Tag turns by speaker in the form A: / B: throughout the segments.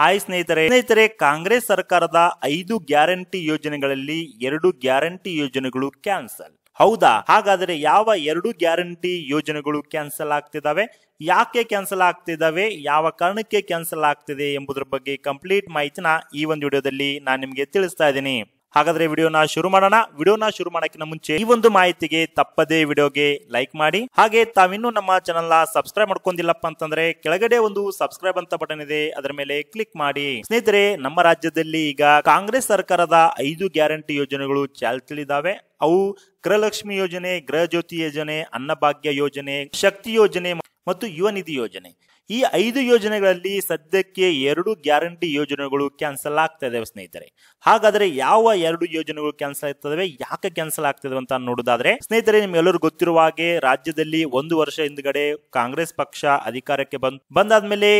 A: hi ಸ್ನೇಹಿತರೆ ಸ್ನೇಹಿತರೆ ಕಾಂಗ್ರೆಸ್ ಸರ್ಕಾರದ ಐದು ಗ್ಯಾರಂಟಿ ಯೋಜನೆಗಳಲ್ಲಿ ಎರಡು ಗ್ಯಾರಂಟಿ ಯೋಜನೆಗಳು ಕ್ಯಾನ್ಸಲ್ ಹೌದಾ ಹಾಗಾದರೆ ಯಾವ ಎರಡು ಗ್ಯಾರಂಟಿ ಯೋಜನೆಗಳು ಕ್ಯಾನ್ಸಲ್ ಆಗ್ತಿದ್ದಾವೆ ಯಾಕೆ ಕ್ಯಾನ್ಸಲ್ ಆಗ್ತಿದ್ದಾವೆ ಯಾವ ಕಾರಣಕ್ಕೆ ಕ್ಯಾನ್ಸಲ್ ಆಗ್ತಿದೆ ಎಂಬುದರ ಬಗ್ಗೆ ಕಂಪ್ಲೀಟ್ ಮಾಹಿತಿನ ಈ ಒಂದು ವಿಡಿಯೋದಲ್ಲಿ ನಾನು ನಿಮಗೆ ತಿಳಿಸ್ತಾ ಇದ್ದೀನಿ ಹಾಗಾದ್ರೆ ವಿಡಿಯೋನ ಶುರು ಮಾಡೋಣ ವಿಡಿಯೋನ ಶುರು ಮಾಡೋಕ್ಕಿಂತ ಮುಂಚೆ ಈ ಒಂದು ಮಾಹಿತಿಗೆ ತಪ್ಪದೇ ವಿಡಿಯೋಗೆ ಲೈಕ್ ಮಾಡಿ ಹಾಗೆ ತಾವಿನ್ನೂ ನಮ್ಮ ಚಾನೆಲ್ ನ ಸಬ್ಸ್ಕ್ರೈಬ್ ಮಾಡ್ಕೊಂಡಿಲ್ಲಪ್ಪ ಅಂತಂದ್ರೆ ಕೆಳಗಡೆ ಒಂದು ಸಬ್ಸ್ಕ್ರೈಬ್ ಅಂತ ಬಟನ್ ಇದೆ ಅದರ ಮೇಲೆ ಕ್ಲಿಕ್ ಮಾಡಿ ಸ್ನೇಹಿತರೆ ನಮ್ಮ ರಾಜ್ಯದಲ್ಲಿ ಈಗ ಕಾಂಗ್ರೆಸ್ ಸರ್ಕಾರದ ಐದು ಗ್ಯಾರಂಟಿ ಯೋಜನೆಗಳು ಚಾಲ್ತಿಲಿದ್ದಾವೆ ಅವು ಗೃಹಲಕ್ಷ್ಮಿ ಯೋಜನೆ ಗೃಹ ಜ್ಯೋತಿ ಯೋಜನೆ ಅನ್ನಭಾಗ್ಯ ಯೋಜನೆ ಶಕ್ತಿ ಯೋಜನೆ ಮತ್ತು ಯುವ ನಿಧಿ ಯೋಜನೆ ಈ ಐದು ಯೋಜನೆಗಳಲ್ಲಿ ಸದ್ಯಕ್ಕೆ ಎರಡು ಗ್ಯಾರಂಟಿ ಯೋಜನೆಗಳು ಕ್ಯಾನ್ಸಲ್ ಆಗ್ತಾ ಇದೆ ಸ್ನೇಹಿತರೆ ಹಾಗಾದರೆ ಯಾವ ಎರಡು ಯೋಜನೆಗಳು ಕ್ಯಾನ್ಸಲ್ ಆಗ್ತದವೆ ಯಾಕೆ ಕ್ಯಾನ್ಸಲ್ ಆಗ್ತದೆ ಅಂತ ನೋಡೋದಾದ್ರೆ ಸ್ನೇಹಿತರೆ ನಿಮ್ಗೆಲ್ಲರೂ ಗೊತ್ತಿರುವ ಹಾಗೆ ರಾಜ್ಯದಲ್ಲಿ ಒಂದು ವರ್ಷ ಹಿಂದ್ಗಡೆ ಕಾಂಗ್ರೆಸ್ ಪಕ್ಷ ಅಧಿಕಾರಕ್ಕೆ ಬಂದ್ ಬಂದಾದ್ಮೇಲೆ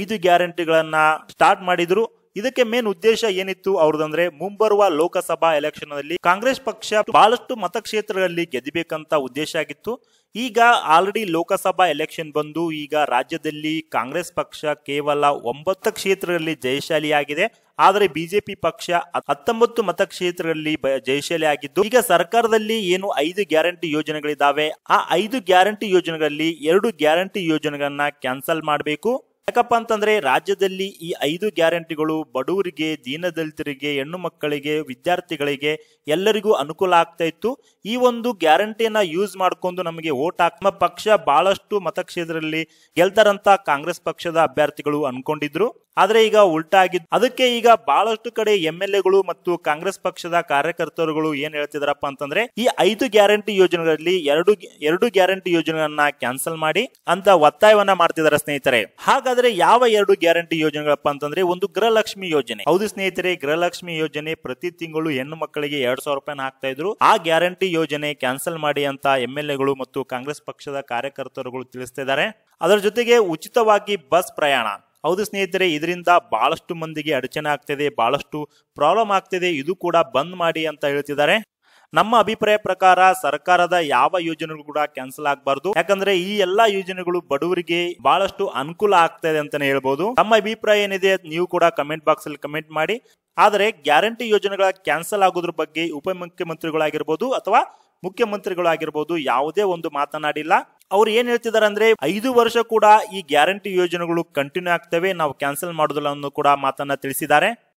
A: ಐದು ಗ್ಯಾರಂಟಿಗಳನ್ನ ಸ್ಟಾರ್ಟ್ ಮಾಡಿದ್ರು ಇದಕ್ಕೆ ಮೇನ್ ಉದ್ದೇಶ ಏನಿತ್ತು ಅವ್ರದಂದ್ರೆ ಮುಂಬರುವ ಲೋಕಸಭಾ ಎಲೆಕ್ಷನ್ ನಲ್ಲಿ ಕಾಂಗ್ರೆಸ್ ಪಕ್ಷ ಬಹಳಷ್ಟು ಮತಕ್ಷೇತ್ರಗಳಲ್ಲಿ ಗೆದ್ದಬೇಕಂತ ಉದ್ದೇಶ ಆಗಿತ್ತು ಈಗ ಆಲ್ರೆಡಿ ಲೋಕಸಭಾ ಎಲೆಕ್ಷನ್ ಬಂದು ಈಗ ರಾಜ್ಯದಲ್ಲಿ ಕಾಂಗ್ರೆಸ್ ಪಕ್ಷ ಕೇವಲ ಒಂಬತ್ತು ಕ್ಷೇತ್ರಗಳಲ್ಲಿ ಜಯಶಾಲಿಯಾಗಿದೆ ಆದರೆ ಬಿಜೆಪಿ ಪಕ್ಷ ಹತ್ತೊಂಬತ್ತು ಮತಕ್ಷೇತ್ರಗಳಲ್ಲಿ ಜಯಶಾಲಿ ಆಗಿದ್ದು ಈಗ ಸರ್ಕಾರದಲ್ಲಿ ಏನು ಐದು ಗ್ಯಾರಂಟಿ ಯೋಜನೆಗಳಿದ್ದಾವೆ ಆ ಐದು ಗ್ಯಾರಂಟಿ ಯೋಜನೆಗಳಲ್ಲಿ ಎರಡು ಗ್ಯಾರಂಟಿ ಯೋಜನೆಗಳನ್ನ ಕ್ಯಾನ್ಸಲ್ ಮಾಡಬೇಕು ಯಾಕಪ್ಪ ಅಂತಂದ್ರೆ ರಾಜ್ಯದಲ್ಲಿ ಈ ಐದು ಗ್ಯಾರಂಟಿಗಳು ಬಡವರಿಗೆ ದೀನದಲಿತರಿಗೆ ಹೆಣ್ಣು ಮಕ್ಕಳಿಗೆ ವಿದ್ಯಾರ್ಥಿಗಳಿಗೆ ಎಲ್ಲರಿಗೂ ಅನುಕೂಲ ಆಗ್ತಾ ಇತ್ತು ಈ ಒಂದು ಗ್ಯಾರಂಟಿಯನ್ನ ಯೂಸ್ ಮಾಡ್ಕೊಂಡು ನಮಗೆ ಓಟ್ ಹಾಕ್ಮ ಪಕ್ಷ ಬಹಳಷ್ಟು ಮತಕ್ಷೇತ್ರದಲ್ಲಿ ಗೆಲ್ತಾರಂತ ಕಾಂಗ್ರೆಸ್ ಪಕ್ಷದ ಅಭ್ಯರ್ಥಿಗಳು ಅನ್ಕೊಂಡಿದ್ರು ಆದ್ರೆ ಈಗ ಉಲ್ಟಾ ಆಗಿದ್ದು ಅದಕ್ಕೆ ಈಗ ಬಹಳಷ್ಟು ಕಡೆ ಎಂ ಎಲ್ ಎಗಳು ಮತ್ತು ಕಾಂಗ್ರೆಸ್ ಪಕ್ಷದ ಕಾರ್ಯಕರ್ತರುಗಳು ಏನ್ ಹೇಳ್ತಿದಾರಪ್ಪ ಅಂತಂದ್ರೆ ಈ ಐದು ಗ್ಯಾರಂಟಿ ಯೋಜನೆಗಳಲ್ಲಿ ಎರಡು ಎರಡು ಗ್ಯಾರಂಟಿ ಯೋಜನೆಗಳನ್ನ ಕ್ಯಾನ್ಸಲ್ ಮಾಡಿ ಅಂತ ಒತ್ತಾಯವನ್ನ ಮಾಡ್ತಿದಾರೆ ಸ್ನೇಹಿತರೆ ಹಾಗಾದ್ರೆ ಹಾಗಾದ್ರೆ ಯಾವ ಎರಡು ಗ್ಯಾರಂಟಿ ಯೋಜನೆಗಳಪ್ಪ ಅಂತಂದ್ರೆ ಒಂದು ಗೃಹಲಕ್ಷ್ಮಿ ಯೋಜನೆ ಹೌದು ಸ್ನೇಹಿತರೆ ಗೃಹಲಕ್ಷ್ಮಿ ಯೋಜನೆ ಪ್ರತಿ ತಿಂಗಳು ಹೆಣ್ಣು ಮಕ್ಕಳಿಗೆ ಎರಡ್ ಸಾವಿರ ರೂಪಾಯಿ ಹಾಕ್ತಾ ಇದ್ರು ಆ ಗ್ಯಾರಂಟಿ ಯೋಜನೆ ಕ್ಯಾನ್ಸಲ್ ಮಾಡಿ ಅಂತ ಎಂ ಎಲ್ ಎಗಳು ಮತ್ತು ಕಾಂಗ್ರೆಸ್ ಪಕ್ಷದ ಕಾರ್ಯಕರ್ತರುಗಳು ತಿಳಿಸ್ತಿದ್ದಾರೆ ಅದರ ಜೊತೆಗೆ ಉಚಿತವಾಗಿ ಬಸ್ ಪ್ರಯಾಣ ಹೌದು ಸ್ನೇಹಿತರೆ ಇದರಿಂದ ಬಹಳಷ್ಟು ಮಂದಿಗೆ ಅಡಚಣೆ ಆಗ್ತಿದೆ ಬಹಳಷ್ಟು ಪ್ರಾಬ್ಲಮ್ ಆಗ್ತಿದೆ ಇದು ಕೂಡ ಬಂದ್ ಮಾಡಿ ಅಂತ ಹೇಳ್ತಿದ್ದಾರೆ ನಮ್ಮ ಅಭಿಪ್ರಾಯ ಪ್ರಕಾರ ಸರ್ಕಾರದ ಯಾವ ಯೋಜನೆಗಳು ಕೂಡ ಕ್ಯಾನ್ಸಲ್ ಆಗಬಾರ್ದು ಯಾಕಂದ್ರೆ ಈ ಎಲ್ಲಾ ಯೋಜನೆಗಳು ಬಡವರಿಗೆ ಬಹಳಷ್ಟು ಅನುಕೂಲ ಆಗ್ತಾ ಇದೆ ಅಂತಾನೆ ಹೇಳ್ಬಹುದು ನಮ್ಮ ಅಭಿಪ್ರಾಯ ಏನಿದೆ ನೀವು ಕೂಡ ಕಮೆಂಟ್ ಬಾಕ್ಸ್ ಅಲ್ಲಿ ಕಮೆಂಟ್ ಮಾಡಿ ಆದರೆ ಗ್ಯಾರಂಟಿ ಯೋಜನೆಗಳ ಕ್ಯಾನ್ಸಲ್ ಆಗೋದ್ರ ಬಗ್ಗೆ ಉಪಮುಖ್ಯಮಂತ್ರಿಗಳಾಗಿರ್ಬೋದು ಅಥವಾ ಮುಖ್ಯಮಂತ್ರಿಗಳಾಗಿರ್ಬೋದು ಯಾವುದೇ ಒಂದು ಮಾತನಾಡಿಲ್ಲ ಅವ್ರು ಏನ್ ಹೇಳ್ತಿದ್ದಾರೆ ಅಂದ್ರೆ ಐದು ವರ್ಷ ಕೂಡ ಈ ಗ್ಯಾರಂಟಿ ಯೋಜನೆಗಳು ಕಂಟಿನ್ಯೂ ಆಗ್ತವೆ ನಾವು ಕ್ಯಾನ್ಸಲ್ ಮಾಡೋದಿಲ್ಲ ಅನ್ನೋ ಕೂಡ ಮಾತನ್ನ ತಿಳಿಸಿದ್ದಾರೆ